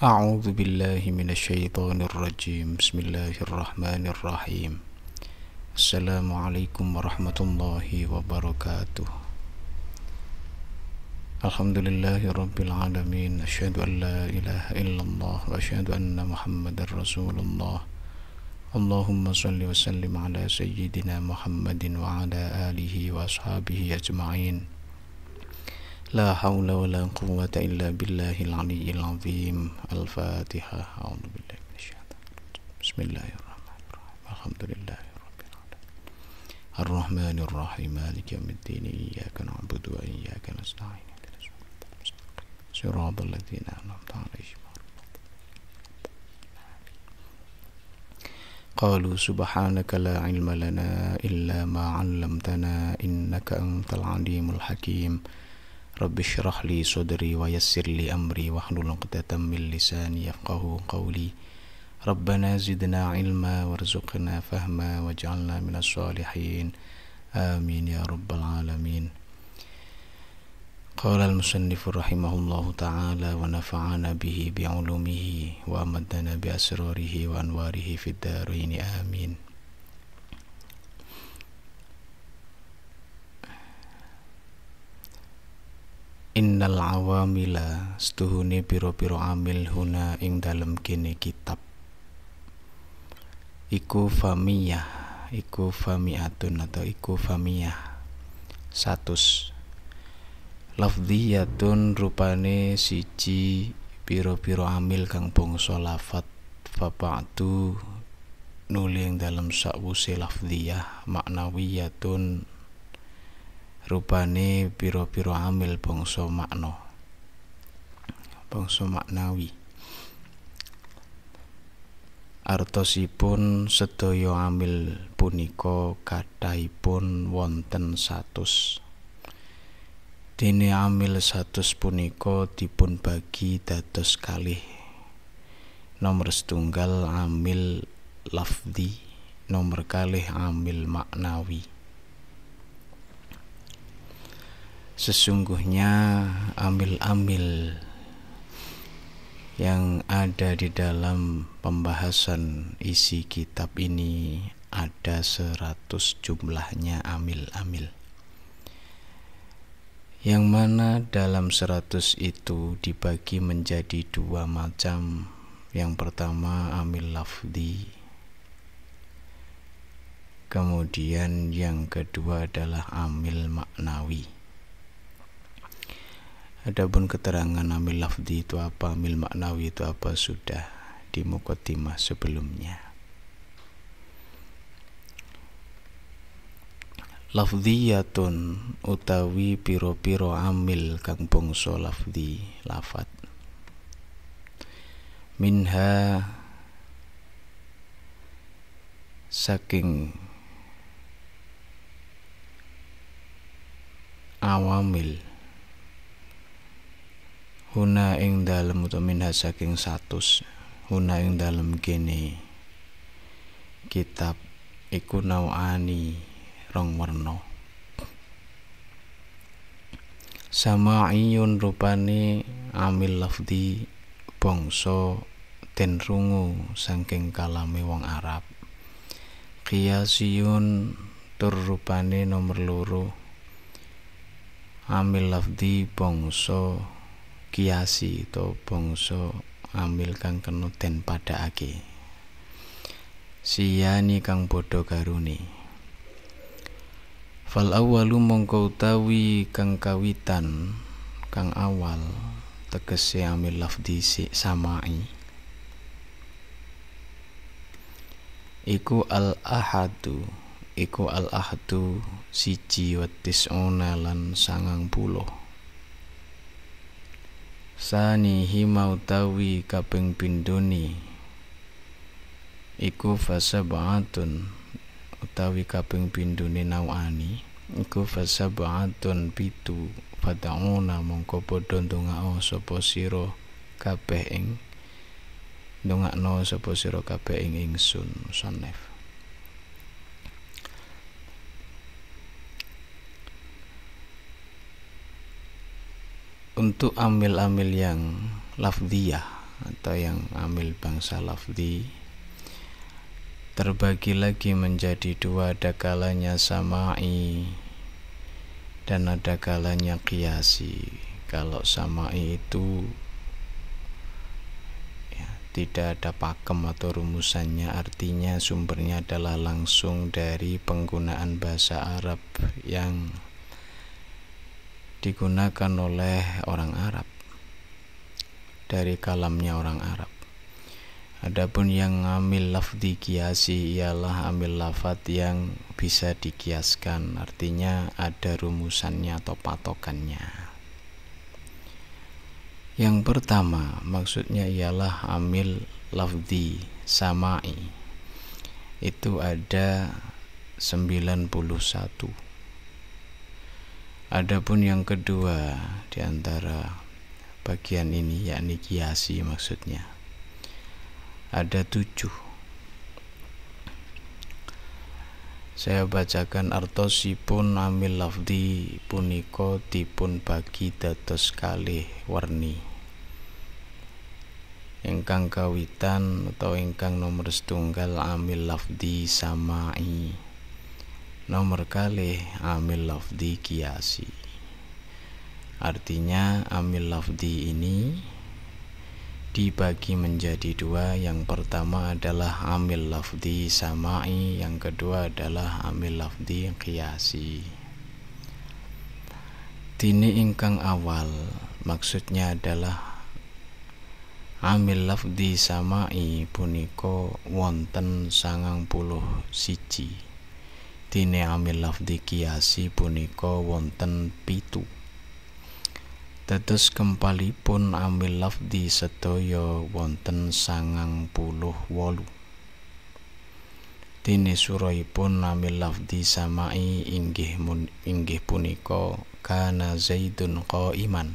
أعوذ بالله من الشيطان الرجيم بسم الله الرحمن الرحيم السلام عليكم ورحمة الله وبركاته الحمد لله رب العالمين أشهد أن لا إله إلا الله وأشهد أن محمد رسول الله اللهم صل وسلم على سيدنا محمد وعلى آله وأصحابه أجمعين لا حول ولا قوة إلا بالله العلي العظيم الفاتحة أعوذ بالله من الشيطان بسم الله الرحمن الرحيم الحمد لله رب العالمين الرحمن الرحيم مالك يوم الدين إياك نعبد وإياك نستعين صراط الذين أنعمت عليهم قالوا سبحانك لا علم لنا إلا ما علمتنا إنك أنت العليم الحكيم رب اشرح لي صدري ويسر لي أمري واحلل عقدة من لساني يفقه قولي ربنا زدنا علما وارزقنا فهما واجعلنا من الصالحين آمين يا رب العالمين قال المصنف رحمه الله تعالى ونفعنا به بعلومه وأمدنا بأسراره وأنواره في الدارين آمين Innal awamila stuhune piro-piro amil huna ing dalem kene kitab Iku famiyah Iku famiatun atau iku famiyah Satus Lafziyatun rupane siji piro-piro amil kang bongso lafat Fapa'tu nuli ing dalem sakwuse lafziyah maknawiyatun rupane piro-piro amil bangsa makna bangsa maknawi artosipun sedaya amil punika kathahipun wonten 100 dene amil 100 punika dipun bagi dados kalih nomor setunggal amil lafdi nomor kalih amil maknawi sesungguhnya amil-amil yang ada di dalam pembahasan isi kitab ini ada seratus jumlahnya amil-amil yang mana dalam seratus itu dibagi menjadi dua macam yang pertama amil lafdi kemudian yang kedua adalah amil maknawi Adapun keterangan amil lafdi itu apa, amil maknawi itu apa sudah di mukotimah sebelumnya. lafdhiyatun utawi piro-piro amil kang bangsa lafdhi lafat minha saking awamil huna ing dalem utawa minha saking 100 huna ing dalem kene kitab iku nawani rong werna sama iyun rupane amil lafdi bangsa den rungu saking kalame wong Arab qiyasiyun tur rupane nomor loro amil lafdi bangsa kiasi to bangsa ambil kang kena den padhaake siyani kang bodo karuni fal awalu mongko utawi kang kawitan kang awal tegese amil lafdi si samai iku al ahadu iku al ahadu si wa tis'una lan sangang puluh Sani hima utawi kaping pinduni iku fasa baatun utawi kaping pinduni nauani iku fasa baatun pitu fatauna mongko padha ndongao sopo sira kabeh ing no sopo sira kabeh ing ingsun sanef untuk amil-amil yang lafdiyah atau yang amil bangsa lafdi terbagi lagi menjadi dua ada kalanya sama'i dan ada kalanya kiasi kalau sama'i itu ya, tidak ada pakem atau rumusannya artinya sumbernya adalah langsung dari penggunaan bahasa Arab yang digunakan oleh orang Arab dari kalamnya orang Arab Adapun yang amil lafdi kiasi ialah ambil lafat yang bisa dikiaskan artinya ada rumusannya atau patokannya yang pertama maksudnya ialah ambil lafdi samai itu ada 91 Adapun yang kedua di antara bagian ini yakni kiasi maksudnya ada tujuh saya bacakan artosipun amil lafdi puniko tipun bagi datos kali warni ingkang kawitan atau ingkang nomor setunggal amil lafdi samai nomor kali amil lafdi kiasi artinya amil lafdi ini dibagi menjadi dua yang pertama adalah amil lafdi samai yang kedua adalah amil lafdi kiasi Tini ingkang awal maksudnya adalah amil lafdi samai puniko wonten sangang puluh siji Tine amil lafdi kiasi punika wonten pitu kembali pun amil lafdi sedaya wonten sangang puluh wolu surai pun amil lafdi samai inggih mun, inggih punika kana zaidun qaiman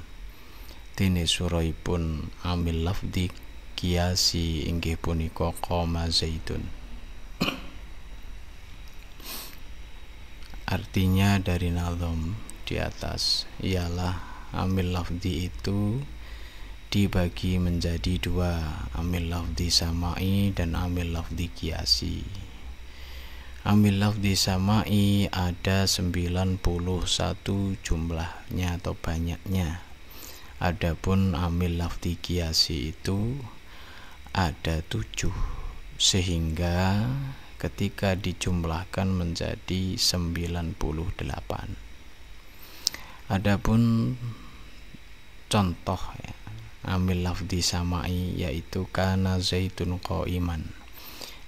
surai pun amil lafdi kiasi inggih punika qama zaidun artinya dari nazom di atas ialah amil lafdi itu dibagi menjadi dua amil lafdi samai dan amil lafdi kiasi amil lafdi samai ada 91 jumlahnya atau banyaknya adapun amil lafdi kiasi itu ada tujuh sehingga ketika dijumlahkan menjadi 98. Adapun contoh ya, ambil lafdi samai yaitu kana zaitun qaiman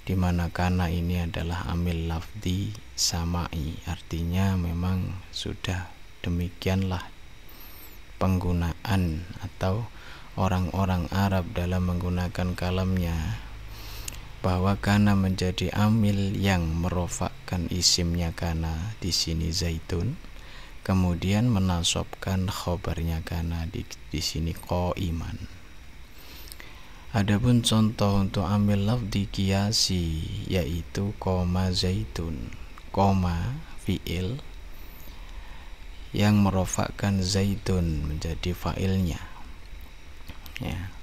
di mana kana ini adalah amil lafdi samai artinya memang sudah demikianlah penggunaan atau orang-orang Arab dalam menggunakan kalamnya bahwa kana menjadi amil yang merofakkan isimnya kana di sini zaitun kemudian menasobkan khobarnya kana di, di sini ko iman adapun contoh untuk amil lafdi kiasi yaitu koma zaitun koma fiil yang merofakkan zaitun menjadi failnya ya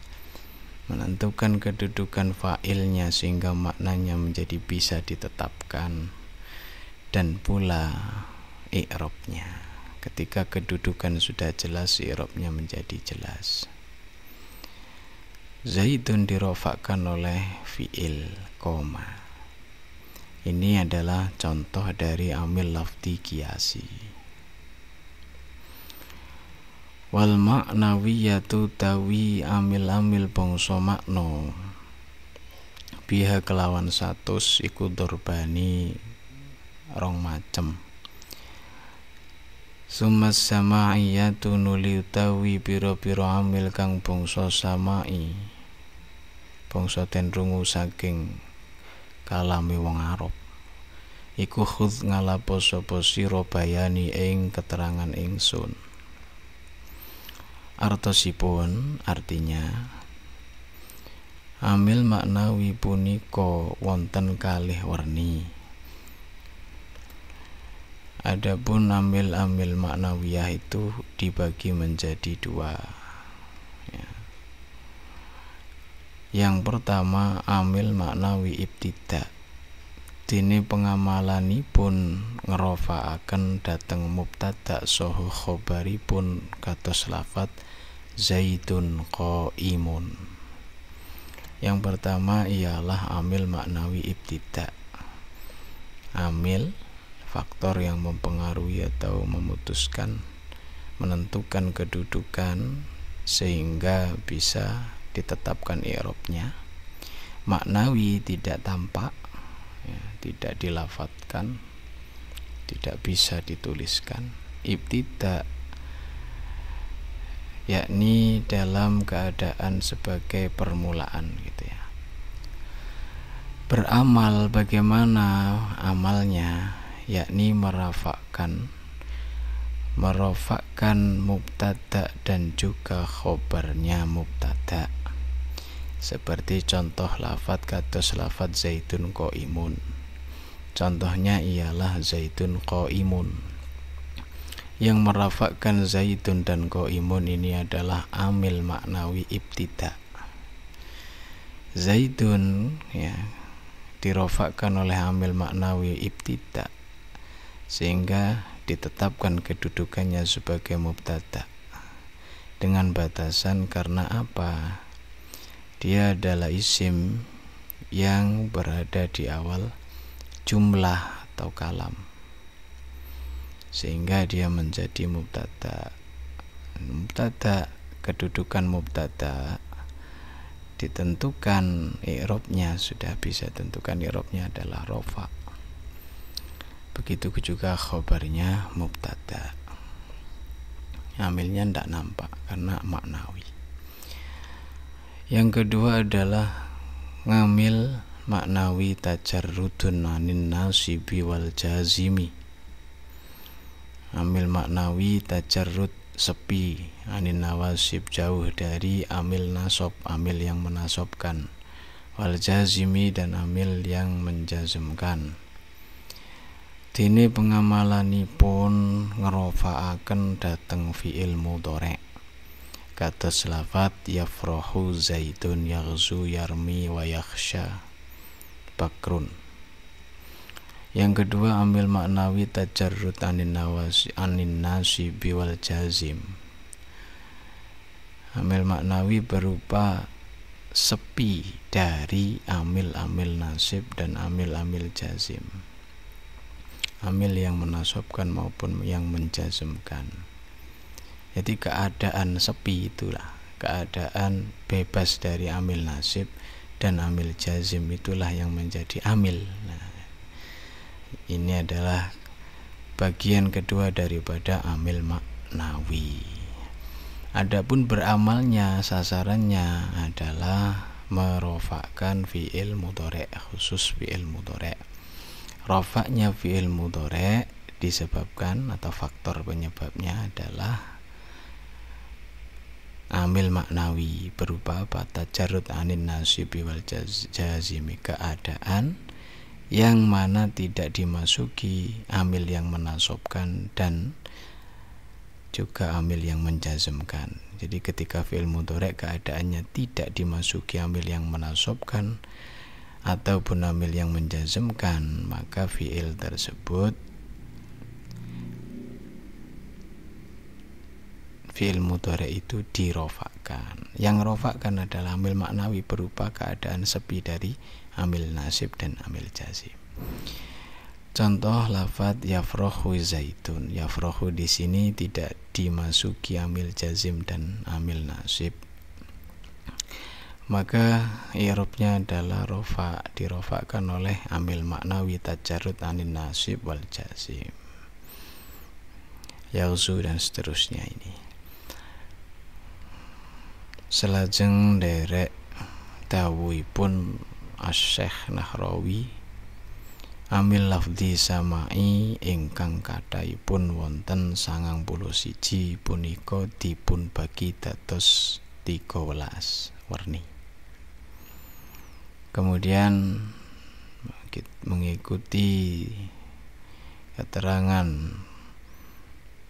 menentukan kedudukan failnya sehingga maknanya menjadi bisa ditetapkan dan pula i'robnya ketika kedudukan sudah jelas i'robnya menjadi jelas Zaidun dirofakkan oleh fi'il koma ini adalah contoh dari amil lafti kiasi wal yatu tawi amil-amil bangsa no. biha kelawan satus iku dorbani rong macem Sumas samaiyatu nuli utawi piro piro amil kang bangsa samai bangsa ten rungu saking kalami wong Arab iku khudz ngalapo sopo sira bayani ing keterangan ingsun artosipun artinya amil maknawi punika wonten kalih warni. Adapun ambil ambil makna wiyah itu dibagi menjadi dua ya. Yang pertama amil maknawi ibtidak Dini pun ngerofa akan datang mubtada saha khabaripun selafat zaitun zaidun imun yang pertama ialah amil maknawi ibtida amil faktor yang mempengaruhi atau memutuskan menentukan kedudukan sehingga bisa ditetapkan irobnya maknawi tidak tampak ya, tidak dilafatkan tidak bisa dituliskan ibtidak yakni dalam keadaan sebagai permulaan gitu ya beramal bagaimana amalnya yakni merafakkan merofakkan mubtada dan juga khobarnya mubtada' seperti contoh lafat kados lafat zaitun ko imun Contohnya ialah zaitun ko imun Yang merafakkan zaitun dan ko imun ini adalah amil maknawi ibtida. Zaitun ya dirofakkan oleh amil maknawi ibtida sehingga ditetapkan kedudukannya sebagai mubtada dengan batasan karena apa dia adalah isim yang berada di awal jumlah atau kalam sehingga dia menjadi mubtada mubtada kedudukan mubtada ditentukan i'rabnya sudah bisa tentukan i'rabnya adalah rofa begitu juga khobarnya mubtada amilnya tidak nampak karena maknawi yang kedua adalah ngamil maknawi tajarrudun anin nasibi wal jazimi amil maknawi tajar tajarrud sepi anin nawasib jauh dari amil nasob amil yang menasobkan wal jazimi dan amil yang menjazmkan dene pengamalanipun ngerofaaken dateng ilmu dorek kata selafat yafrahu zaidun yaghzu yarmi wa yakhsha bakrun yang kedua ambil maknawi tajarrut anin nawasi anin nasi wal jazim amil maknawi berupa sepi dari amil-amil nasib dan amil-amil jazim amil yang menasobkan maupun yang menjazmkan jadi keadaan sepi itulah keadaan bebas dari amil nasib dan amil jazim itulah yang menjadi amil nah, ini adalah bagian kedua daripada amil maknawi adapun beramalnya sasarannya adalah merofakkan fi'il mudore khusus fi'il mudore rofaknya fi'il mudore disebabkan atau faktor penyebabnya adalah amil maknawi berupa bata jarut anin nasibi wal jazimi keadaan yang mana tidak dimasuki amil yang menasobkan dan juga amil yang menjazmkan jadi ketika fi'il mudorek keadaannya tidak dimasuki amil yang menasobkan ataupun amil yang menjazmkan maka fi'il tersebut fi'il mudhari itu dirofakkan yang rofakkan adalah amil maknawi berupa keadaan sepi dari amil nasib dan amil jazim contoh lafad yafrohu zaitun yafrohu di sini tidak dimasuki amil jazim dan amil nasib maka irupnya adalah rofa dirofakkan oleh amil maknawi tajarut anin nasib wal jazim yauzu dan seterusnya ini Selajeng derek dawuhipun pun syaikh Nahrawi amil lafdzi samai ingkang pun wonten sangang 91 punika dipun bagi tiga welas warni. Kemudian mengikuti keterangan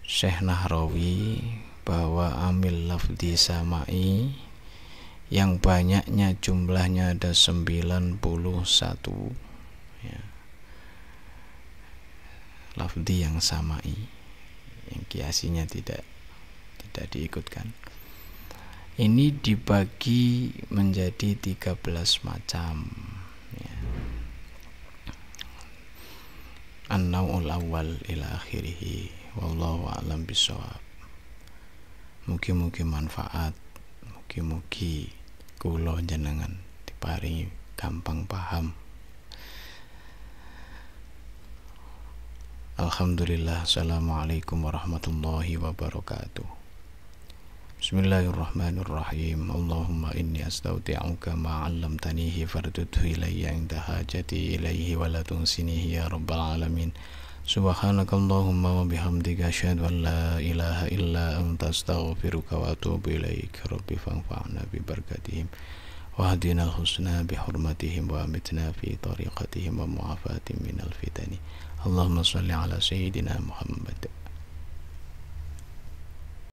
Syekh Nahrawi bahwa amil lafdi samai yang banyaknya jumlahnya ada 91 ya. lafdi yang samai yang kiasinya tidak tidak diikutkan ini dibagi menjadi 13 macam ya. an awal ila akhirih wallahu a'lam bisawab Mugi-mugi manfaat, mugi-mugi kulo jenengan diparingi gampang paham. Alhamdulillah Assalamualaikum warahmatullahi wabarakatuh Bismillahirrahmanirrahim Allahumma inni ma'allam tanihi fardudhu ilayya inda hajati ilayhi wa la ya rabbal alamin Subhanakallahumma wa bihamdika asyhadu an la ilaha illa anta astaghfiruka wa atubu ilaik. Rabbi fa'alna bi barakatihim wa hadina husna bi hurmatihim wa amitna fi tariqatihim wa mu'afatihim minal fitani. Allahumma salli ala sayyidina Muhammad.